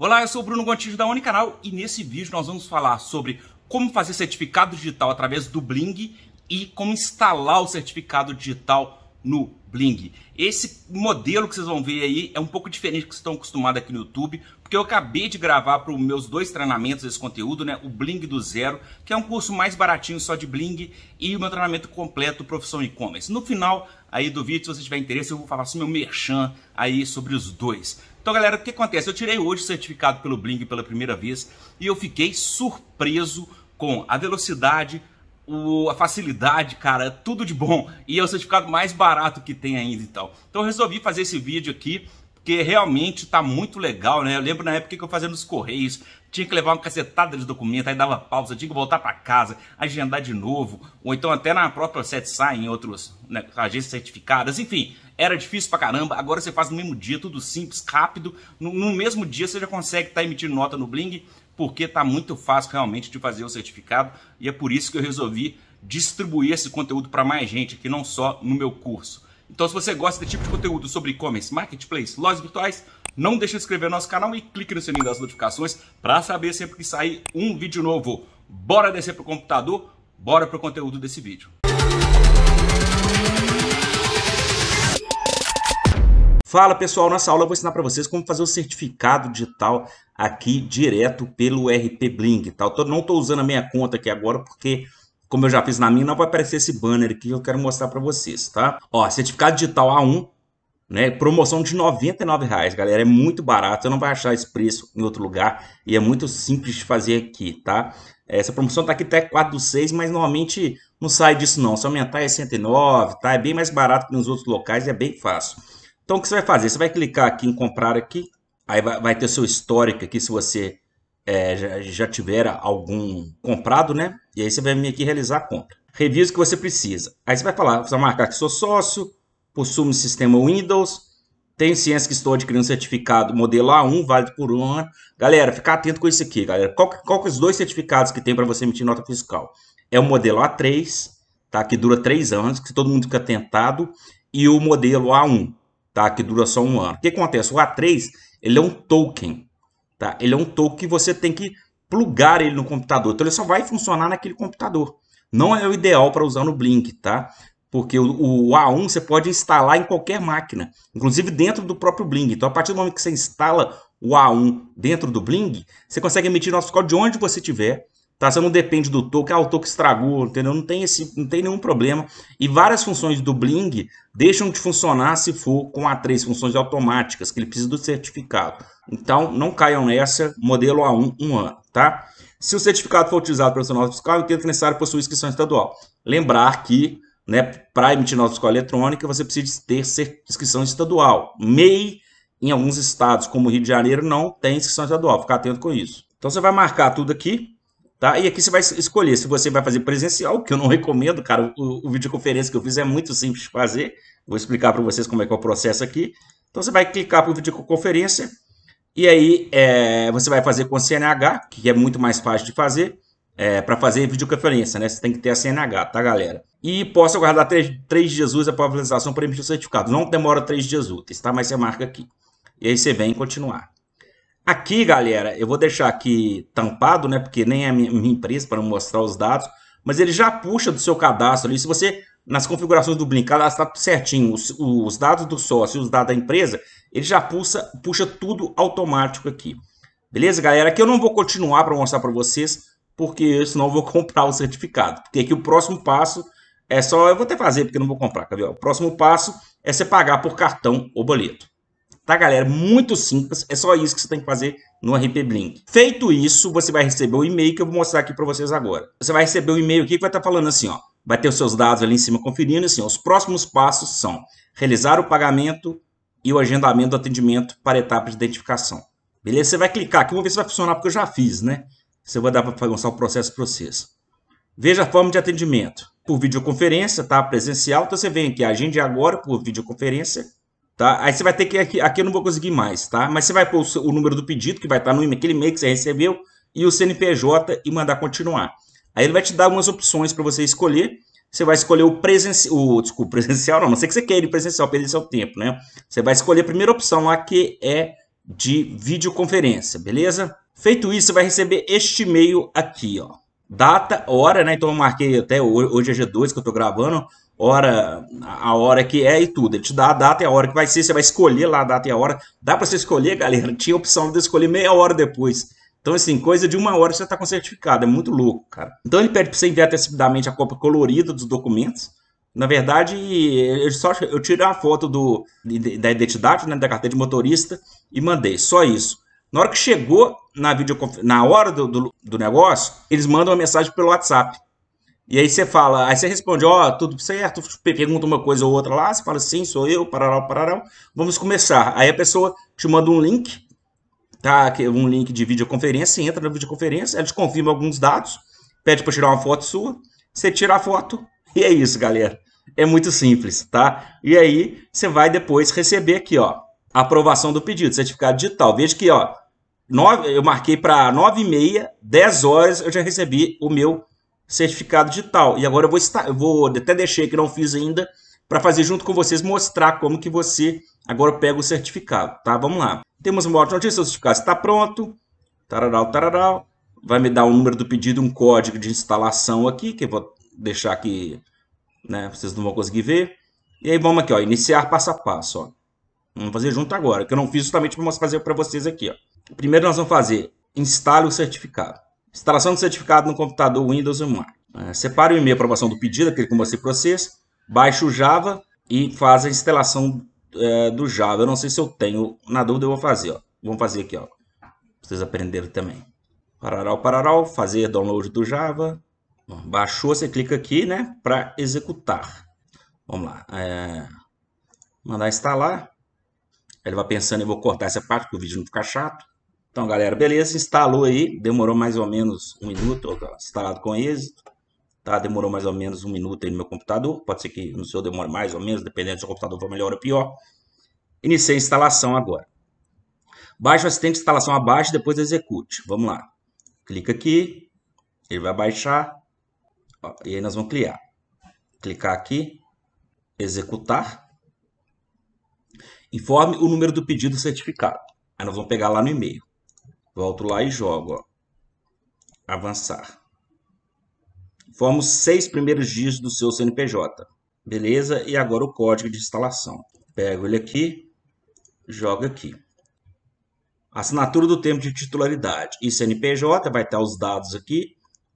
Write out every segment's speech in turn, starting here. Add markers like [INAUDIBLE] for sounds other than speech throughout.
Olá, eu sou o Bruno Gontijo da Canal e nesse vídeo nós vamos falar sobre como fazer certificado digital através do Bling e como instalar o certificado digital no Bling. Esse modelo que vocês vão ver aí é um pouco diferente do que vocês estão acostumados aqui no YouTube, porque eu acabei de gravar para os meus dois treinamentos esse conteúdo, né? O Bling do Zero, que é um curso mais baratinho só de Bling, e o meu treinamento completo Profissão E-Commerce. No final aí do vídeo, se você tiver interesse, eu vou falar o meu merchan aí sobre os dois. Então, galera, o que acontece? Eu tirei hoje o certificado pelo Bling pela primeira vez e eu fiquei surpreso com a velocidade, o, a facilidade, cara, é tudo de bom. E é o certificado mais barato que tem ainda e tal. Então eu resolvi fazer esse vídeo aqui porque realmente tá muito legal, né? Eu lembro na época que eu fazia nos Correios, tinha que levar uma cacetada de documento, aí dava pausa, tinha que voltar para casa, agendar de novo, ou então até na própria SETSA, em outras né, agências certificadas, enfim, era difícil para caramba, agora você faz no mesmo dia, tudo simples, rápido, no, no mesmo dia você já consegue estar tá emitindo nota no Bling, porque tá muito fácil realmente de fazer o certificado, e é por isso que eu resolvi distribuir esse conteúdo para mais gente, que não só no meu curso. Então, se você gosta desse tipo de conteúdo sobre e-commerce, marketplace, lojas virtuais, não deixe de inscrever no nosso canal e clique no sininho das notificações para saber sempre que sair um vídeo novo. Bora descer para o computador, bora para o conteúdo desse vídeo. Fala pessoal, nessa aula eu vou ensinar para vocês como fazer o certificado digital aqui direto pelo RP Bling. Tá? Eu tô, não estou usando a minha conta aqui agora porque como eu já fiz na minha, não vai aparecer esse banner aqui que eu quero mostrar para vocês, tá? Ó, certificado digital A1, né? Promoção de R$ reais, galera, é muito barato, Você não vai achar esse preço em outro lugar e é muito simples de fazer aqui, tá? Essa promoção tá aqui até 4 do 6, mas normalmente não sai disso não, se aumentar é 109, tá? É bem mais barato que nos outros locais e é bem fácil. Então o que você vai fazer? Você vai clicar aqui em comprar aqui, aí vai, vai ter o seu histórico aqui se você é, já, já tivera algum comprado, né? E aí você vai vir aqui realizar a compra. Revisa o que você precisa. Aí você vai falar, você vai marcar que sou sócio, possuo um sistema Windows, tenho ciência que estou adquirindo certificado modelo A1, válido por um ano. Galera, fica atento com isso aqui, galera. Qual, qual que é os dois certificados que tem para você emitir nota fiscal? É o modelo A3, tá? Que dura três anos, que todo mundo fica tentado, e o modelo A1, tá? Que dura só um ano. O que acontece? O A3, ele é um token, Tá? Ele é um token que você tem que plugar ele no computador. Então ele só vai funcionar naquele computador. Não é o ideal para usar no Blink, tá? Porque o, o, A1 você pode instalar em qualquer máquina, inclusive dentro do próprio Bling. Então, a partir do momento que você instala o A1 dentro do Bling, você consegue emitir nosso código de onde você estiver Tá? Você não depende do token, ah, o token estragou, entendeu? Não tem, esse, não tem nenhum problema. E várias funções do Bling deixam de funcionar se for com A3, funções automáticas, que ele precisa do certificado. Então, não caiam nessa, modelo A1, um ano, tá? Se o certificado for utilizado o seu novo fiscal, o que é necessário possuir inscrição estadual. Lembrar que, né, para emitir nota fiscal eletrônica, você precisa ter inscrição estadual. MEI, em alguns estados, como Rio de Janeiro, não tem inscrição estadual. Ficar atento com isso. Então, você vai marcar tudo aqui, Tá? E aqui você vai escolher se você vai fazer presencial, que eu não recomendo, cara. O, o videoconferência que eu fiz é muito simples de fazer. Vou explicar para vocês como é que é o processo aqui. Então você vai clicar o videoconferência e aí é, você vai fazer com CNH, que é muito mais fácil de fazer. É, para fazer videoconferência, né? Você tem que ter a CNH, tá, galera? E posso aguardar três, três dias úteis após a finalização para emitir o certificado. Não demora três dias úteis, tá? Mas você marca aqui. E aí você vem continuar. Aqui, galera, eu vou deixar aqui tampado, né? Porque nem é minha, minha empresa para mostrar os dados, mas ele já puxa do seu cadastro ali. Se você, nas configurações do Blink, cadastrar certinho os, os dados do sócio e os dados da empresa, ele já puxa, puxa tudo automático aqui. Beleza, galera? Aqui eu não vou continuar para mostrar para vocês, porque senão eu vou [LAUGHS] comprar o certificado. Porque aqui o próximo passo é só... Eu vou até fazer, porque eu não vou comprar, quer ver? O próximo passo é você pagar por cartão ou boleto. Tá, galera? Muito simples. É só isso que você tem que fazer no RP Blink. Feito isso, você vai receber o e-mail que eu vou mostrar aqui para vocês agora. Você vai receber o e-mail aqui que vai estar tá falando assim, ó. Vai ter os seus dados ali em cima conferindo, assim, ó, os próximos passos são realizar o pagamento e o agendamento do atendimento para etapa de identificação. Beleza? Você vai clicar aqui, vamos ver se vai funcionar, porque eu já fiz, né? Você vai dar para mostrar o processo para vocês. Veja a forma de atendimento. Por videoconferência, tá? Presencial. Então você vem aqui, agende agora por videoconferência Tá? Aí você vai ter que, aqui, aqui eu não vou conseguir mais, tá? Mas você vai pôr o, o número do pedido, que vai estar tá no aquele e-mail que você recebeu, e o CNPJ e mandar continuar. Aí ele vai te dar algumas opções para você escolher. Você vai escolher o presencial, o, desculpa, [LAUGHS] presencial não, não sei que você quer ir presencial, perder seu tempo, né? Você vai escolher a primeira opção lá, que é de videoconferência, beleza? Feito isso, você vai receber este e-mail aqui, ó. Data, hora, né? Então eu marquei até hoje, hoje é dia 2 que eu tô gravando hora, a hora que é e tudo. Ele te dá a data e a hora que vai ser, você vai escolher lá a data e a hora. Dá para você escolher, galera. [LAUGHS] Tinha a opção de escolher meia hora depois. Então, assim, coisa de uma hora você está com certificado. É muito louco, cara. Então, ele pede para você enviar antecipadamente a cópia colorida dos documentos. Na verdade, eu só eu tirei a foto do, da identidade, né, da carteira de motorista e mandei. Só isso. Na hora que chegou na, videoconfer... na hora do, do, do negócio, eles mandam uma mensagem pelo WhatsApp. E aí você fala, aí você responde, ó, oh, tudo certo, pergunta uma coisa ou outra lá, você fala, sim, sou eu, pararão pararão vamos começar. Aí a pessoa te manda um link, tá? Um link de videoconferência, você entra na videoconferência, ela te confirma alguns dados, pede para tirar uma foto sua, você tira a foto, e é isso, galera. É muito simples, tá? E aí você vai depois receber aqui, ó, aprovação do pedido, certificado digital. Veja que, ó, nove eu marquei para 9 e meia, 10 horas, eu já recebi o meu certificado digital. E agora eu vou, estar, eu vou até deixei que não fiz ainda para fazer junto com vocês mostrar como que você agora pega o certificado, tá? Vamos lá. Temos uma ótima notícia, o certificado está pronto. Tararau, tararau. Vai me dar o número do pedido, um código de instalação aqui, que eu vou deixar aqui, né? Vocês não vão conseguir ver. E aí vamos aqui, ó, iniciar passo a passo, ó. Vamos fazer junto agora, que eu não fiz justamente para fazer para vocês aqui, ó. Primeiro nós vamos fazer, instale o certificado. Instalação do certificado no computador Windows e Mac. É, separe o e-mail para aprovação do pedido, aquele como você processo, baixa o Java e faz a instalação é, do Java. Eu não sei se eu tenho, na dúvida eu vou fazer. Ó. Vamos fazer aqui, ó. vocês aprenderam também. Pararal, pararau, fazer download do Java. baixou, você clica aqui, né, para executar. Vamos lá. É... Mandar instalar. Ele vai pensando, eu vou cortar essa parte, para o vídeo não ficar chato. Então, galera, beleza, instalou aí, demorou mais ou menos um minuto, instalado com êxito, tá? Demorou mais ou menos um minuto aí no meu computador, pode ser que no seu demore mais ou menos, dependendo do seu computador for melhor ou pior. Iniciei a instalação agora. Baixa o assistente de instalação abaixo, depois execute. Vamos lá. Clica aqui, ele vai baixar, ó, e aí nós vamos criar. Clicar aqui, executar. Informe o número do pedido certificado. Aí nós vamos pegar lá no e-mail. Volto lá e jogo, ó. Avançar. Forma os seis primeiros dias do seu CNPJ. Beleza? E agora o código de instalação. Pego ele aqui, jogo aqui. Assinatura do tempo de titularidade e CNPJ, vai estar os dados aqui.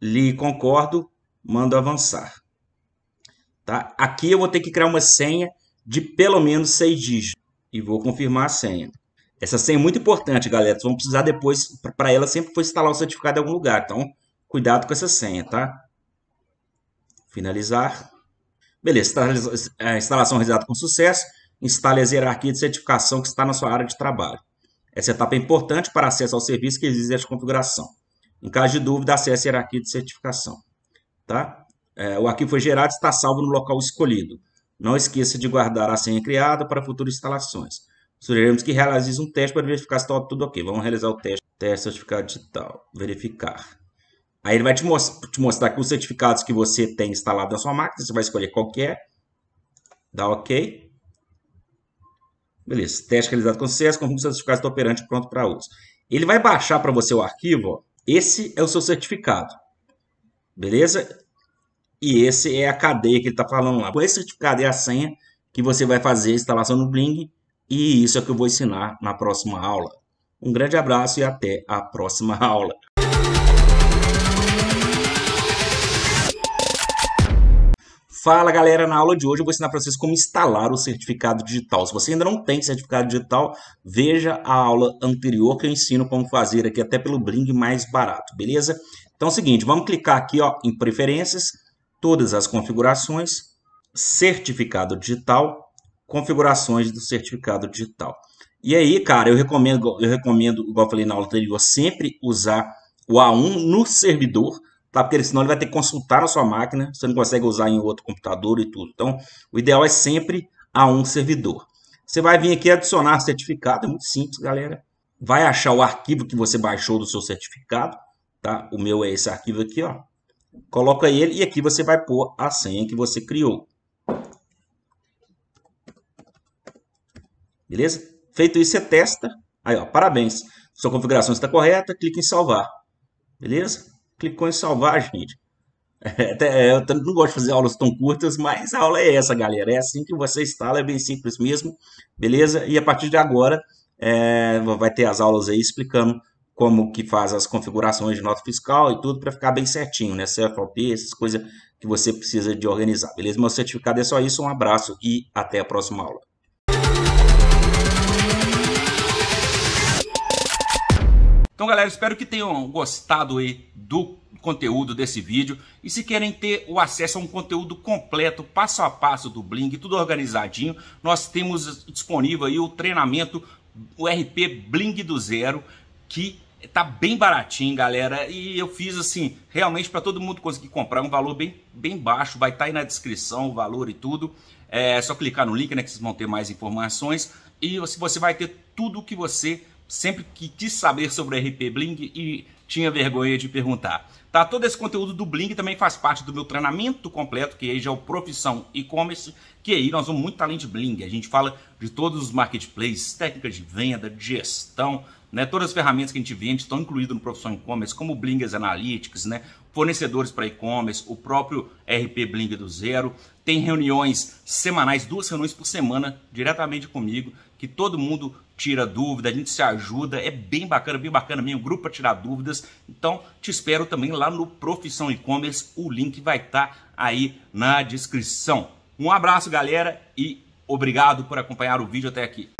Li concordo, mando avançar. Tá? Aqui eu vou ter que criar uma senha de pelo menos seis dígitos. E vou confirmar a senha. Essa senha é muito importante, galera. Vocês vão precisar depois, para ela, sempre for instalar o certificado em algum lugar. Então, cuidado com essa senha, tá? Finalizar. Beleza, a instalação realizada com sucesso. Instale a hierarquia de certificação que está na sua área de trabalho. Essa etapa é importante para acesso ao serviço que exige a configuração. Em caso de dúvida, acesse a hierarquia de certificação. Tá? É, o arquivo foi gerado e está salvo no local escolhido. Não esqueça de guardar a senha criada para futuras instalações. Sugerimos que realize um teste para verificar se está tudo ok. Vamos realizar o teste. Teste certificado digital. Verificar. Aí ele vai te, most te mostrar que os certificados que você tem instalado na sua máquina, você vai escolher qualquer. É, dá OK. Beleza. Teste realizado com sucesso, confirma os certificados operante pronto para uso. Ele vai baixar para você o arquivo. Ó. Esse é o seu certificado. Beleza? E esse é a cadeia que ele está falando lá. Com esse certificado e a senha que você vai fazer a instalação no Bling e isso é que eu vou ensinar na próxima aula. Um grande abraço e até a próxima [LAUGHS] aula. Fala galera, na aula de hoje eu vou ensinar para vocês como instalar o certificado digital. Se você ainda não tem certificado digital, veja a aula anterior que eu ensino como fazer aqui até pelo bling mais barato, beleza? Então é o seguinte, vamos clicar aqui ó, em preferências, todas as configurações, certificado digital, configurações do certificado digital. E aí, cara, eu recomendo, eu recomendo, igual eu falei na aula anterior, sempre usar o A1 no servidor, tá? Porque senão ele vai ter que consultar a sua máquina, você não consegue usar em outro computador e tudo. Então, o ideal é sempre A1 servidor. Você vai vir aqui adicionar certificado, é muito simples, galera. Vai achar o arquivo que você baixou do seu certificado, tá? O meu é esse arquivo aqui, ó. Coloca ele e aqui você vai pôr a senha que você criou. Beleza? Feito isso, você testa. Aí, ó, parabéns. Sua configuração está correta, clique em salvar. Beleza? Clicou em salvar, gente. [LAUGHS] É, é, eu não gosto de fazer aulas tão curtas, mas a aula é essa, galera. É assim que você instala, é bem simples mesmo, beleza? E a partir de agora, é, vai ter as aulas aí explicando como que faz as configurações de nota fiscal e tudo para ficar bem certinho, né? CFOP, essas coisas que você precisa de organizar, beleza? Meu certificado é só isso, um abraço e até a próxima aula. Então, galera, espero que tenham gostado aí do conteúdo desse vídeo. E se querem ter o acesso a um conteúdo completo, passo a passo do Bling, tudo organizadinho, nós temos disponível aí o treinamento, o RP Bling do Zero, que tá bem baratinho, galera. E eu fiz assim, realmente para todo mundo conseguir comprar, um valor bem, bem baixo. Vai estar tá aí na descrição o valor e tudo. É só clicar no link, né, que vocês vão ter mais informações. E você vai ter tudo o que você sempre que quis saber sobre o RP Bling e tinha vergonha de perguntar. Tá? Todo esse conteúdo do Bling também faz parte do meu treinamento completo, que aí já é o Profissão E-Commerce, que aí nós vamos muito além de Bling. A gente fala de todos os marketplaces, técnicas de venda, de gestão, né? Todas as ferramentas que a gente vende estão incluídas no Profissão E-Commerce, como o Blingers Analytics, né? fornecedores para e-commerce, o próprio RP Bling do Zero. Tem reuniões semanais, duas reuniões por semana, diretamente comigo, que todo mundo tira dúvida, a gente se ajuda, é bem bacana, bem bacana mesmo, grupo para tirar dúvidas. Então, te espero também lá no Profissão E-Commerce, o link vai estar tá aí na descrição. Um abraço, galera, e obrigado por acompanhar o vídeo até aqui.